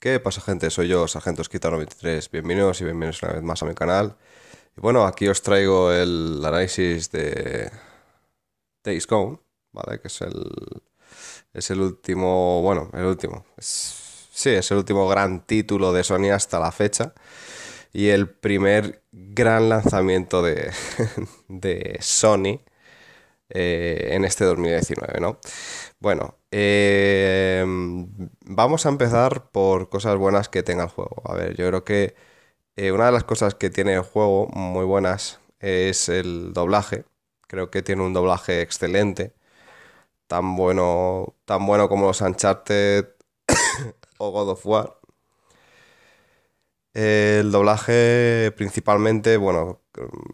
¿Qué pasa gente? Soy yo, Sargento Esquitano 23. Bienvenidos y bienvenidos una vez más a mi canal. Y bueno, aquí os traigo el análisis de Days Gone, ¿vale? Que es el, es el último, bueno, el último. sí, es el último gran título de Sony hasta la fecha. Y el primer gran lanzamiento de, de Sony eh, en este 2019, ¿no? Bueno, eh, vamos a empezar por cosas buenas que tenga el juego. A ver, yo creo que eh, una de las cosas que tiene el juego muy buenas es el doblaje. Creo que tiene un doblaje excelente. Tan bueno, tan bueno como los Uncharted o God of War. El doblaje principalmente, bueno,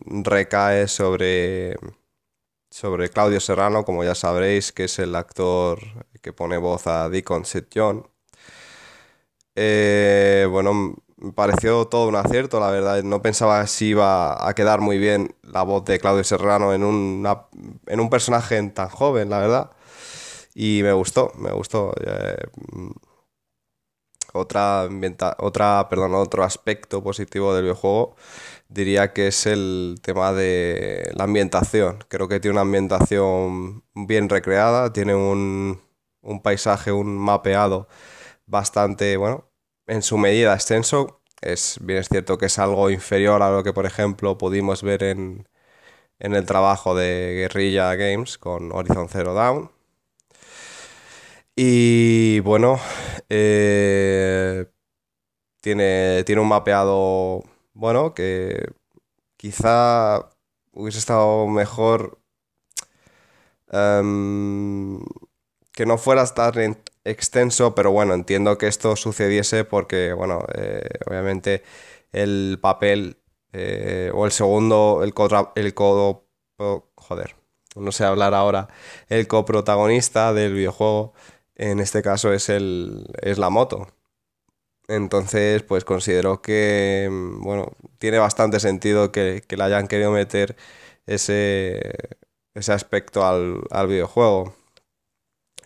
recae sobre sobre Claudio Serrano, como ya sabréis, que es el actor que pone voz a Deacon Seth John. Eh, bueno, me pareció todo un acierto, la verdad. No pensaba si iba a quedar muy bien la voz de Claudio Serrano en, en un personaje tan joven, la verdad. Y me gustó, me gustó. Eh, otra, otra, perdón, otro aspecto positivo del videojuego diría que es el tema de la ambientación. Creo que tiene una ambientación bien recreada, tiene un, paisaje, un mapeado bastante, bueno, en su medida extenso. Es bien es cierto que es algo inferior a lo que, por ejemplo, pudimos ver en, en el trabajo de Guerrilla Games con Horizon Zero Dawn y bueno, eh, tiene, tiene un mapeado, bueno, que quizá hubiese estado mejor em, que no fuera tan extenso, pero bueno, entiendo que esto sucediese porque, bueno, eh, obviamente el papel eh, o el segundo, el, el codo, oh, joder, no sé hablar ahora, el coprotagonista del videojuego en este caso es, el, es la moto. Entonces, pues considero que, mm, bueno, tiene bastante sentido que, le hayan querido meter ese, ese aspecto al, videojuego.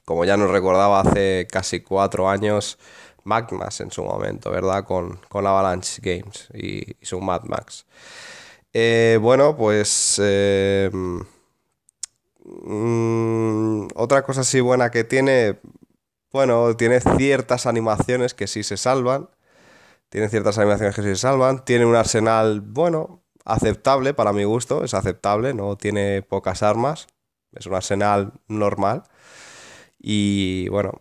Como ya nos recordaba hace casi cuatro años Magmas en su momento, ¿verdad? Con, con Avalanche Games y, su Mad Max. Eh, bueno, pues... Eh, mm, mm, otra cosa así buena que tiene, bueno, tiene ciertas animaciones que sí se salvan. Tiene ciertas animaciones que sí se salvan. Tiene un arsenal, bueno, aceptable para mi gusto. Es aceptable, no tiene pocas armas. Es un arsenal normal. Y bueno,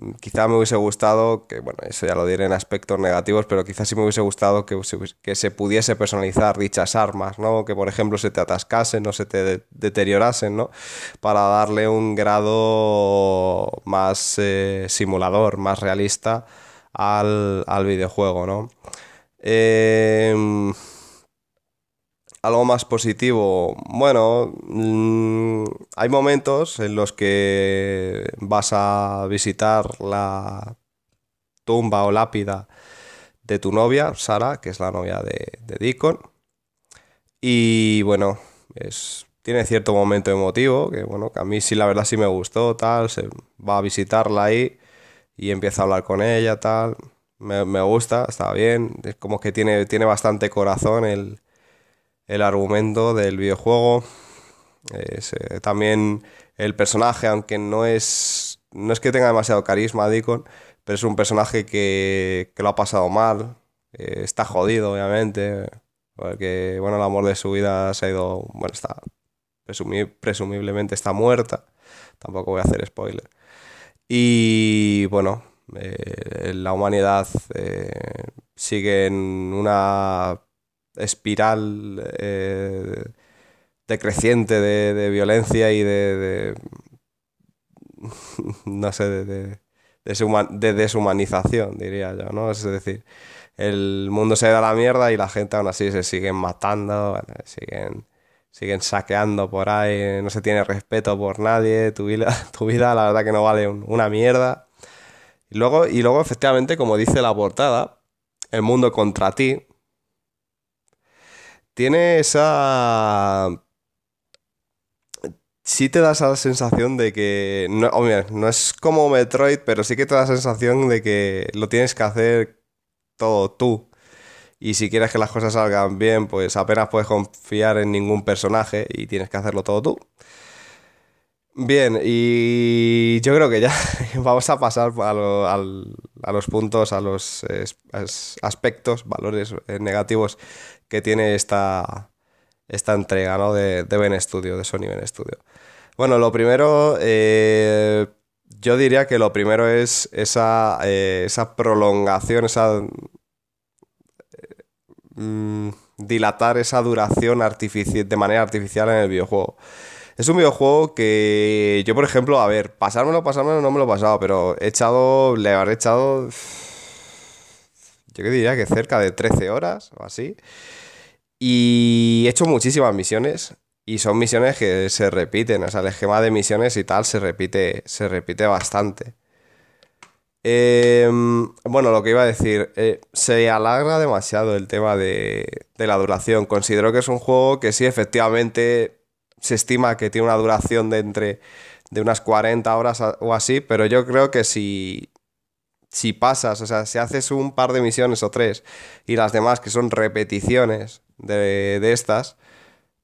Mm, quizá me hubiese gustado, que bueno, eso ya lo diré en aspectos negativos, pero quizás sí me hubiese gustado que, que se pudiese personalizar dichas armas, ¿no? Que por ejemplo se te atascasen o se te deteriorasen, ¿no? Para darle un grado más eh, simulador, más realista al, al videojuego, ¿no? Eh, algo más positivo. Bueno, mm, hay momentos en los que vas a visitar la tumba o lápida de tu novia, Sara, que es la novia de, Deacon. Y bueno, es, tiene cierto momento emotivo, que bueno, que a mí sí la verdad sí me gustó, tal, se va a visitarla ahí y empieza a hablar con ella, tal. Me, me gusta, está bien. Es como que tiene, tiene bastante corazón el, el argumento del videojuego. Es, eh, también el personaje, aunque no es, no es que tenga demasiado carisma Deacon, pero es un personaje que, que lo ha pasado mal, eh, está jodido obviamente, porque bueno, el amor de su vida se ha ido, bueno, está presumiblemente está muerta, tampoco voy a hacer spoiler. Y bueno, eh, la humanidad sigue en una espiral eh, decreciente de, violencia y de, no sé, de, de, deshumanización, diría yo, ¿no? Es decir, el mundo se da la mierda y la gente aún así se siguen matando, siguen, siguen saqueando por ahí, no se tiene respeto por nadie, tu vida, tu vida la verdad que no vale una mierda. Y luego, y luego, efectivamente, como dice la portada, el mundo contra ti, tiene esa... Sí te da esa sensación de que... No, no es como Metroid, pero sí que te da la sensación de que lo tienes que hacer todo tú. Y si quieres que las cosas salgan bien, pues apenas puedes confiar en ningún personaje y tienes que hacerlo todo tú. Bien, y yo creo que ya vamos a pasar a, los puntos, a los aspectos, valores eh, negativos que tiene esta, entrega de, de Ben Studio, de Sony Ben Studio. Bueno, lo primero, eh, yo diría que lo primero es esa, eh, prolongación, esa... Mm, dilatar esa duración de manera artificial en el videojuego. Es un videojuego que yo, por ejemplo, a ver, pasármelo, pasármelo, no me lo he pasado, pero he echado, le habré echado, yo que diría que cerca de 13 horas o así. Y he hecho muchísimas misiones y son misiones que se repiten, o sea, el esquema de misiones y tal se repite, se repite bastante. Em, bueno, lo que iba a decir, eh, se alarga demasiado el tema de, de, la duración. Considero que es un juego que sí, efectivamente, se estima que tiene una duración de entre de unas 40 horas o así, pero yo creo que si, si pasas, o sea, si haces un par de misiones o tres y las demás que son repeticiones de, estas,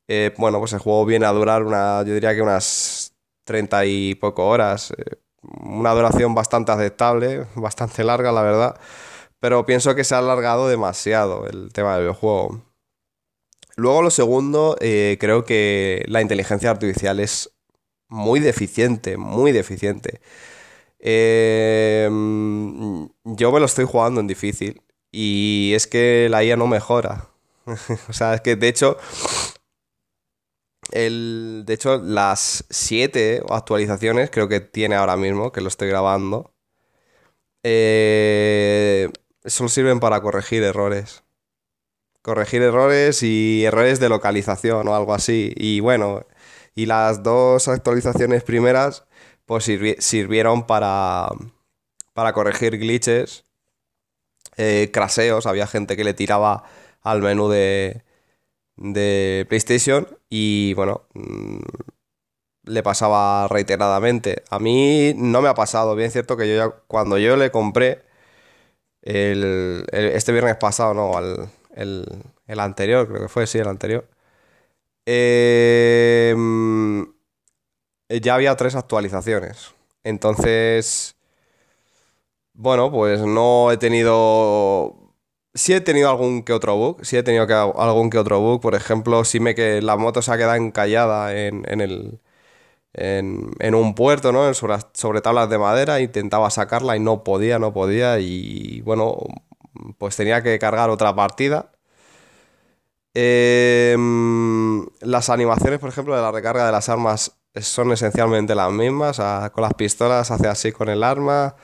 eh, bueno, pues el juego viene a durar una, yo diría que unas 30 y poco horas, eh, una duración bastante aceptable, bastante larga, la verdad, pero pienso que se ha alargado demasiado el tema del juego Luego lo segundo, eh, creo que la inteligencia artificial es muy deficiente, muy deficiente. Em, yo me lo estoy jugando en difícil y es que la IA no mejora. o sea, es que de hecho, de hecho las siete actualizaciones creo que tiene ahora mismo, que lo estoy grabando, eh, solo sirven para corregir errores corregir errores y errores de localización o algo así. Y bueno, y las dos actualizaciones primeras pues sirvieron para, para corregir glitches, eh, craseos, había gente que le tiraba al menú de, de PlayStation y bueno, mm, le pasaba reiteradamente. A mí no me ha pasado, bien cierto que yo ya, cuando yo le compré el, este viernes pasado, no, al, el, el anterior, creo que fue, sí, el anterior. Eh, mm, ya había tres actualizaciones. Entonces, bueno, pues no he tenido... Sí he tenido algún que otro bug, sí he tenido que, algún que otro bug. Por ejemplo, si me que la moto se ha quedado encallada en, en el... En, en, un puerto, ¿no? Sobre, sobre tablas de madera, intentaba sacarla y no podía, no podía. Y bueno, pues tenía que cargar otra partida. Em, las animaciones, por ejemplo, de la recarga de las armas son esencialmente las mismas. con las pistolas hace así con el arma,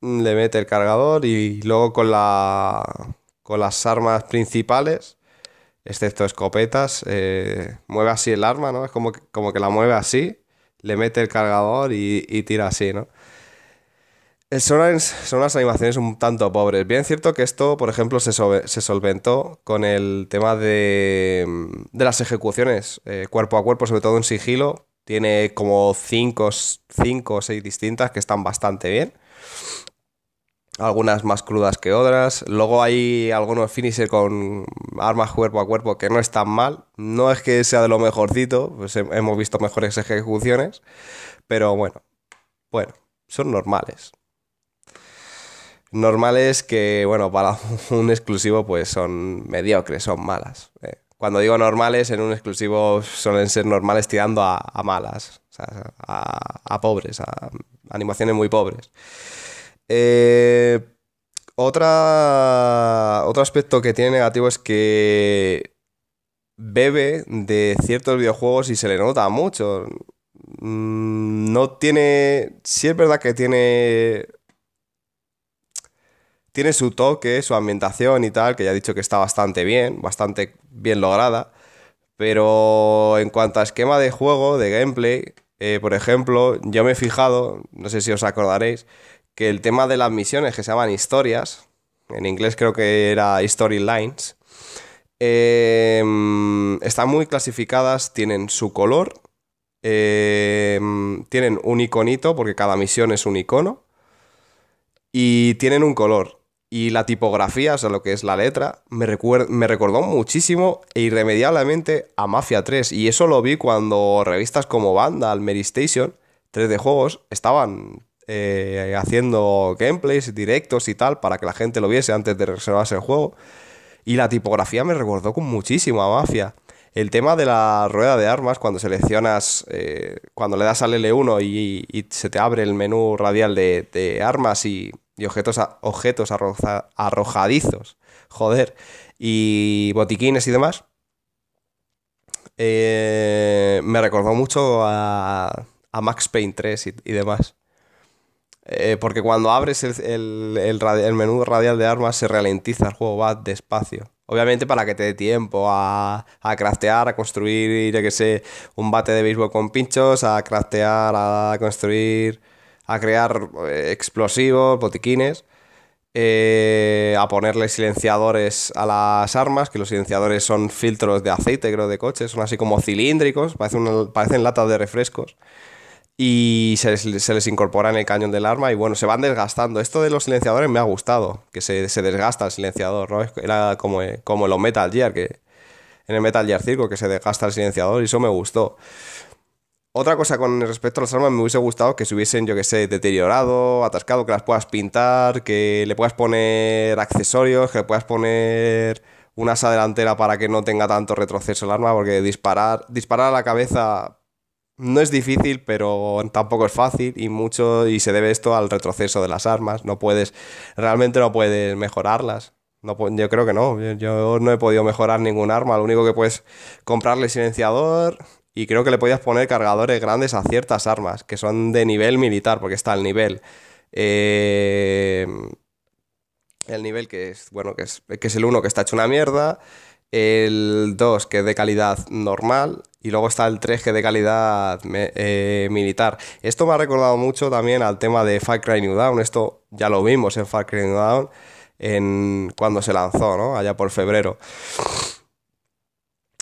le mete el cargador y luego con, la, con las armas principales, excepto escopetas, eh, mueve así el arma, ¿no? Es como que, como que la mueve así, le mete el cargador y, y tira así, ¿no? son unas animaciones un tanto pobres. Bien cierto que esto, por ejemplo, se, solventó con el tema de, mm, las ejecuciones eh, cuerpo a cuerpo, sobre todo en sigilo. Tiene como 5 o 6 distintas que están bastante bien. Algunas más crudas que otras. Luego hay algunos finisher con armas cuerpo a cuerpo que no están mal. No es que sea de lo mejorcito, pues hemos visto mejores ejecuciones. Pero bueno, bueno, son normales normales que, bueno, para un exclusivo pues son mediocres, son malas. Eh. cuando digo normales, en un exclusivo suelen ser normales tirando a, malas, o sea, a, a, pobres, a animaciones muy pobres. Eh, otra, otro aspecto que tiene negativo es que bebe de ciertos videojuegos y se le nota mucho. Mm, no tiene. Sí es verdad que tiene tiene su toque, su ambientación y tal, que ya he dicho que está bastante bien, bastante bien lograda. Pero en cuanto a esquema de juego, de gameplay, eh, por ejemplo, yo me he fijado, no sé si os acordaréis, que el tema de las misiones que se llaman historias, en inglés creo que era storylines, em, están muy clasificadas, tienen su color, em, tienen un iconito, porque cada misión es un icono, y tienen un color. Y la tipografía, o sea, lo que es la letra, me, me recordó muchísimo e irremediablemente a Mafia 3. Y eso lo vi cuando revistas como Vandal, Mary Station, 3 de Juegos, estaban eh, haciendo gameplays directos y tal para que la gente lo viese antes de reservarse el juego. Y la tipografía me recordó con muchísimo a Mafia. El tema de la rueda de armas, cuando seleccionas, eh, cuando le das al L1 y, y, se te abre el menú radial de, de armas y y objetos, a, objetos arrojadizos, joder, y botiquines y demás, eh, me recordó mucho a, Max Payne 3 y, demás. Eh, porque cuando abres el, el, menú radial de armas se ralentiza, el juego va despacio. Obviamente para que te dé tiempo a, a craftear, a construir, ya que sé, un bate de béisbol con pinchos, a craftear, a construir a crear eh, explosivos, botiquines, eh, a ponerle silenciadores a las armas, que los silenciadores son filtros de aceite, creo, de coches, son así como cilíndricos, parecen, parecen latas de refrescos. Y se les, incorpora en el cañón del arma y bueno, se van desgastando. Esto de los silenciadores me ha gustado, que se, desgasta el silenciador, ¿no? Era como, eh, como los Metal Gear, que en el Metal Gear Circo, que se desgasta el silenciador y eso me gustó. Otra cosa con respecto a las armas, me hubiese gustado que se hubiesen, yo que sé, deteriorado, atascado, que las puedas pintar, que le puedas poner accesorios, que le puedas poner una asa delantera para que no tenga tanto retroceso el arma, porque disparar, disparar a la cabeza no es difícil, pero tampoco es fácil y mucho y se debe esto al retroceso de las armas. No puedes, realmente no puedes mejorarlas. No, yo creo que no. Yo, no he podido mejorar ningún arma. Lo único que puedes comprarle silenciador y creo que le podías poner cargadores grandes a ciertas armas que son de nivel militar, porque está el nivel. Eh, el nivel que es, bueno, que es, el 1 que está hecho una mierda, el 2 que es de calidad normal y luego está el 3 que es de calidad eh, militar. Esto me ha recordado mucho también al tema de Far Cry New Dawn, esto ya lo vimos en Far Cry New Dawn en, cuando se lanzó, ¿no? Allá por febrero.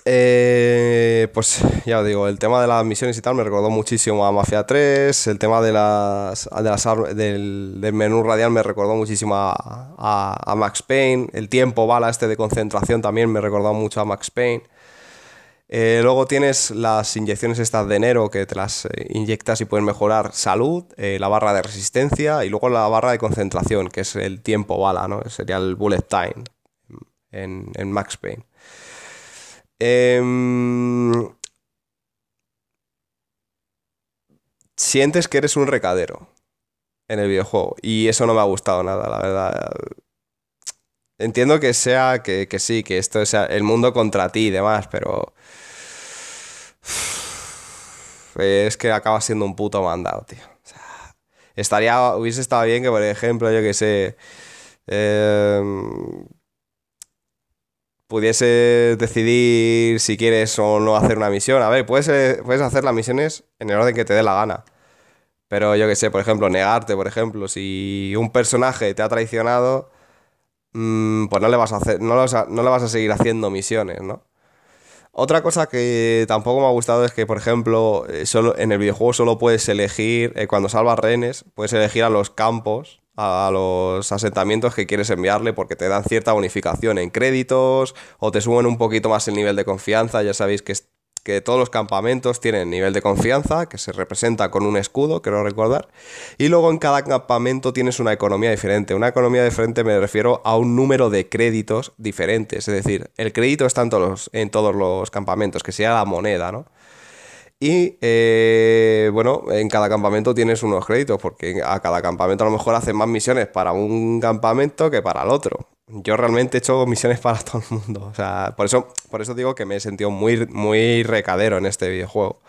Eh, pues ya os digo, el tema de las misiones y tal me recordó muchísimo a Mafia 3, el tema de las, de del, menú radial me recordó muchísimo a, Max Payne, el tiempo bala este de concentración también me recordó mucho a Max Payne. Eh, luego tienes las inyecciones estas de enero que te las eh, inyectas y pueden mejorar salud, la barra de resistencia y luego la barra de concentración, que es el tiempo bala, ¿no? Sería el bullet time en, en Max Payne. Em, sientes que eres un recadero en el videojuego. Y eso no me ha gustado nada, la verdad. Entiendo que sea que, sí, que esto sea el mundo contra ti y demás, pero. Es que acaba siendo un puto mandado, tío. O sea, estaría, hubiese estado bien que, por ejemplo, yo que sé. Eh, Pudiese decidir si quieres o no hacer una misión. A ver, puedes, eh, puedes hacer las misiones en el orden que te dé la gana. Pero yo qué sé, por ejemplo, negarte, por ejemplo, si un personaje te ha traicionado, mm, pues no le, vas a hacer, no, le vas a seguir haciendo misiones, ¿no? Otra cosa que tampoco me ha gustado es que, por ejemplo, eh, solo, en el videojuego solo puedes elegir, eh, cuando salvas rehenes, puedes elegir a los campos a los asentamientos que quieres enviarle porque te dan cierta bonificación en créditos o te suben un poquito más el nivel de confianza. Ya sabéis que, que todos los campamentos tienen nivel de confianza que se representa con un escudo, quiero recordar. Y luego en cada campamento tienes una economía diferente. Una economía diferente me refiero a un número de créditos diferentes. Es decir, el crédito está todos en todos los campamentos, que sea la moneda, ¿no? Y eh, bueno, en cada campamento tienes unos créditos, porque a cada campamento a lo mejor hacen más misiones para un campamento que para el otro. Yo realmente he hecho misiones para todo el mundo. O sea, por eso, por eso digo que me he sentido muy, muy recadero en este videojuego.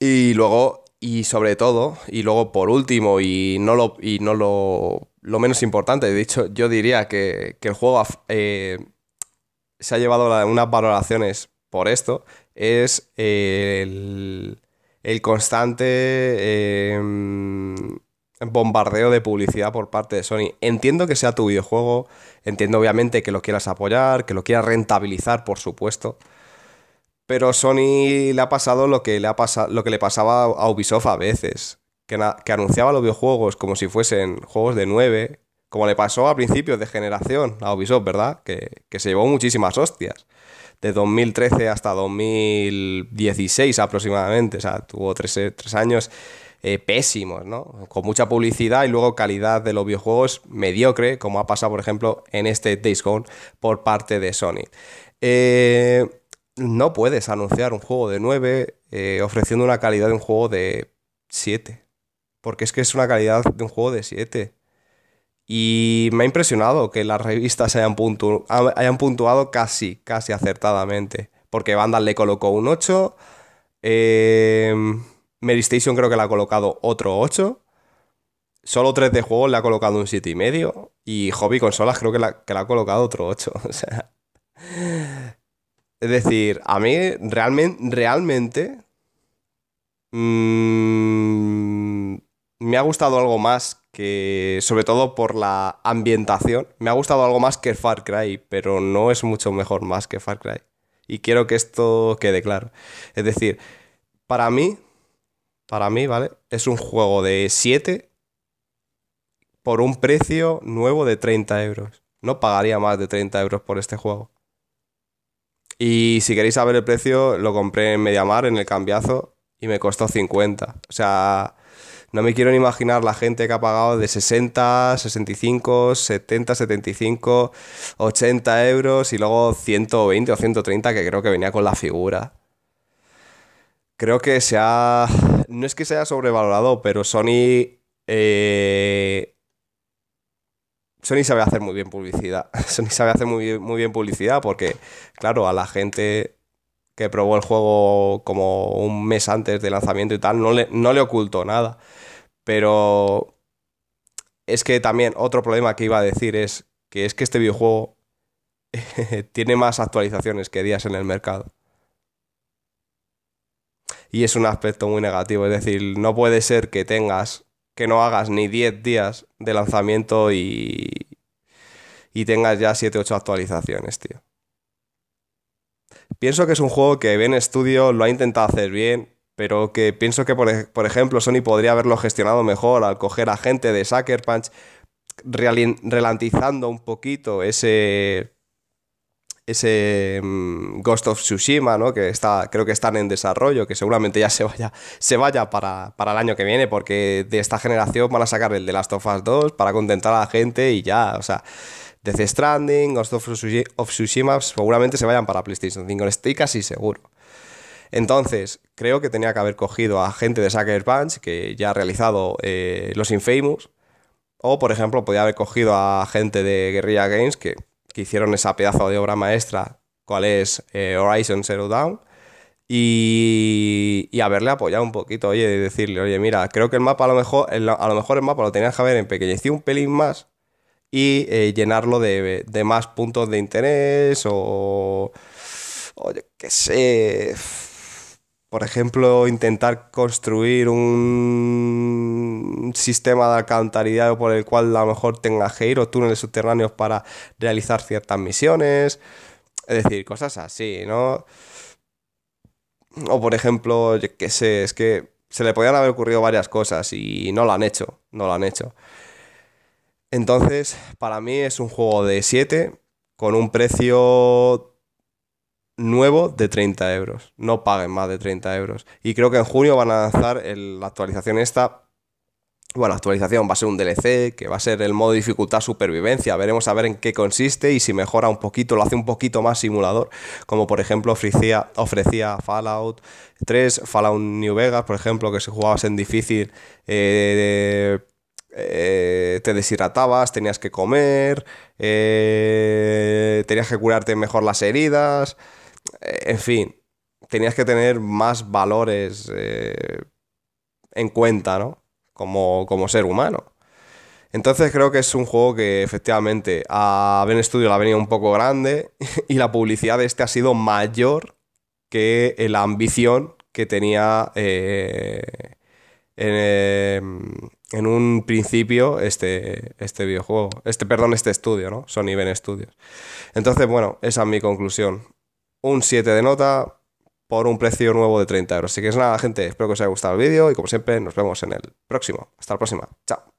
Y luego, y sobre todo, y luego por último, y no lo, y no lo, lo menos importante, de hecho, yo diría que, el juego eh, se ha llevado unas valoraciones por esto, es el, constante em, bombardeo de publicidad por parte de Sony. Entiendo que sea tu videojuego, entiendo obviamente que lo quieras apoyar, que lo quieras rentabilizar, por supuesto. Pero Sony le ha pasado lo que le, ha lo que le pasaba a Ubisoft a veces, que, anunciaba los videojuegos como si fuesen juegos de 9, como le pasó a principios de generación a Ubisoft, ¿verdad? Que, que se llevó muchísimas hostias de 2013 hasta 2016 aproximadamente, o sea, tuvo tres, eh, años eh, pésimos, ¿no? Con mucha publicidad y luego calidad de los videojuegos mediocre, como ha pasado, por ejemplo, en este Days Gone por parte de Sony. Eh, no puedes anunciar un juego de 9 ofreciendo una calidad de un juego de 7. Porque es que es una calidad de un juego de 7. Y me ha impresionado que las revistas hayan, puntuado casi, casi acertadamente. Porque Vandal le colocó un 8. Eh, em, Mary Station creo que le ha colocado otro 8. Solo 3 de juego le ha colocado un 7,5. Y, y Hobby Consolas creo que, la, le ha colocado otro 8. Es decir, a mí realmente. realmente mm, me ha gustado algo más que sobre todo por la ambientación. Me ha gustado algo más que Far Cry, pero no es mucho mejor más que Far Cry. Y quiero que esto quede claro. Es decir, para mí, para mí, ¿vale? Es un juego de 7 por un precio nuevo de 30 euros. No pagaría más de 30 euros por este juego. Y si queréis saber el precio, lo compré en Mediamar, en el cambiazo, y me costó 50. O sea, no me quiero ni imaginar la gente que ha pagado de 60, 65, 70, 75, 80 euros y luego 120 o 130 que creo que venía con la figura. Creo que se ha... No es que se haya sobrevalorado, pero Sony... Eh, Sony sabe hacer muy bien publicidad. Sony sabe hacer muy muy bien publicidad porque, claro, a la gente que probó el juego como un mes antes del lanzamiento y tal, no le, no le ocultó nada. Pero es que también otro problema que iba a decir es que es que este videojuego tiene más actualizaciones que días en el mercado. Y es un aspecto muy negativo, es decir, no puede ser que tengas, que no hagas ni 10 días de lanzamiento y, y tengas ya 7-8 actualizaciones, tío. Pienso que es un juego que Ben Studio lo ha intentado hacer bien, pero que pienso que, por, e-, ejemplo, Sony podría haberlo gestionado mejor al coger a gente de Sucker Punch, ralentizando un poquito ese ese mm, Ghost of Tsushima, ¿no? que está, creo que están en desarrollo, que seguramente ya se vaya, se vaya para, el año que viene, porque de esta generación van a sacar el de Last of Us 2 para contentar a la gente y ya, o sea, Death Stranding, Ghost of Tsushima seguramente se vayan para PlayStation 5. Estoy casi seguro. Entonces, creo que tenía que haber cogido a gente de Sucker Punch, que ya ha realizado eh, los Infamous. O, por ejemplo, podía haber cogido a gente de Guerrilla Games, que, hicieron esa pedazo de obra maestra, cual es eh, Horizon Zero Dawn. Y, y, haberle apoyado un poquito, oye, y decirle, oye, mira, creo que el mapa a lo mejor, el, a lo mejor el mapa lo tenías que haber empequeñecido un pelín más y eh, llenarlo de, más puntos de interés o, yo qué sé. Por ejemplo, intentar construir un sistema de alcantarillado por el cual a lo mejor tengas que ir o túneles subterráneos para realizar ciertas misiones. Es decir, cosas así, ¿no? O por ejemplo, yo qué sé, es que se le podían haber ocurrido varias cosas y no lo han hecho, no lo han hecho. Entonces, para mí es un juego de 7 con un precio nuevo de 30 euros. No paguen más de 30 euros. Y creo que en junio van a lanzar la actualización esta. Bueno, actualización va a ser un DLC, que va a ser el modo dificultad supervivencia. Veremos a ver en qué consiste y si mejora un poquito, lo hace un poquito más simulador. Como por ejemplo ofrecía, ofrecía Fallout 3, Fallout New Vegas, por ejemplo, que se jugaba en difícil. Eh, eh, te deshidratabas, tenías que comer, eh, tenías que curarte mejor las heridas, eh, en fin, tenías que tener más valores en cuenta, ¿no? Como, ser humano. Entonces creo que es un juego que efectivamente a Ben Studio le ha venido un poco grande y la publicidad de este ha sido mayor que la ambición que tenía en, en un principio este, este videojuego, este, perdón, este estudio, ¿no? Sony Ben Studios. Entonces, bueno, esa es mi conclusión. Un 7 de nota por un precio nuevo de 30 euros. Así que es nada, gente, espero que os haya gustado el vídeo y como siempre nos vemos en el próximo. Hasta la próxima. Chao.